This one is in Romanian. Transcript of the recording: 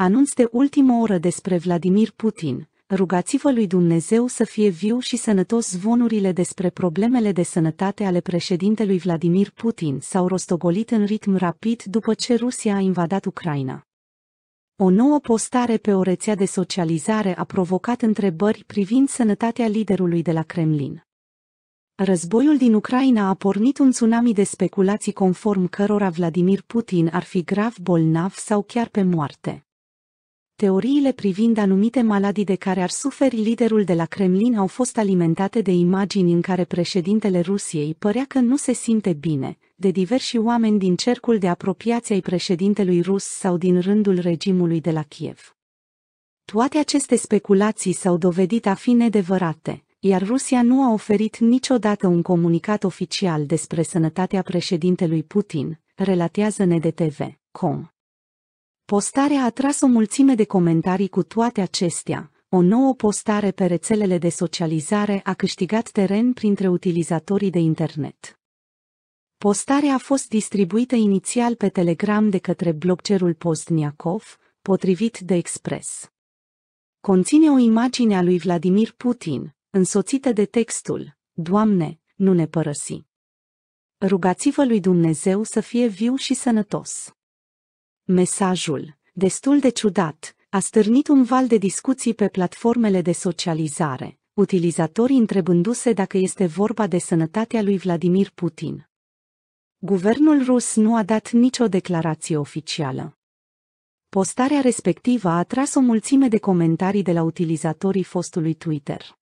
Anunț de ultimă oră despre Vladimir Putin. Rugați-vă lui Dumnezeu să fie viu și sănătos zvonurile despre problemele de sănătate ale președintelui Vladimir Putin s-au rostogolit în ritm rapid după ce Rusia a invadat Ucraina. O nouă postare pe o rețea de socializare a provocat întrebări privind sănătatea liderului de la Kremlin. Războiul din Ucraina a pornit un tsunami de speculații conform cărora Vladimir Putin ar fi grav bolnav sau chiar pe moarte. Teoriile privind anumite maladii de care ar suferi liderul de la Kremlin au fost alimentate de imagini în care președintele Rusiei părea că nu se simte bine, de diversi oameni din cercul de apropiație ai președintelui rus sau din rândul regimului de la Kiev. Toate aceste speculații s-au dovedit a fi nedevărate, iar Rusia nu a oferit niciodată un comunicat oficial despre sănătatea președintelui Putin, relatează NDTV.com. Postarea a tras o mulțime de comentarii cu toate acestea. O nouă postare pe rețelele de socializare a câștigat teren printre utilizatorii de internet. Postarea a fost distribuită inițial pe Telegram de către bloggerul Postniakov, potrivit de Express. Conține o imagine a lui Vladimir Putin, însoțită de textul Doamne, nu ne părăsi. Rugați-vă lui Dumnezeu să fie viu și sănătos. Mesajul, destul de ciudat, a stârnit un val de discuții pe platformele de socializare, utilizatorii întrebându-se dacă este vorba de sănătatea lui Vladimir Putin. Guvernul rus nu a dat nicio declarație oficială. Postarea respectivă a atras o mulțime de comentarii de la utilizatorii fostului Twitter.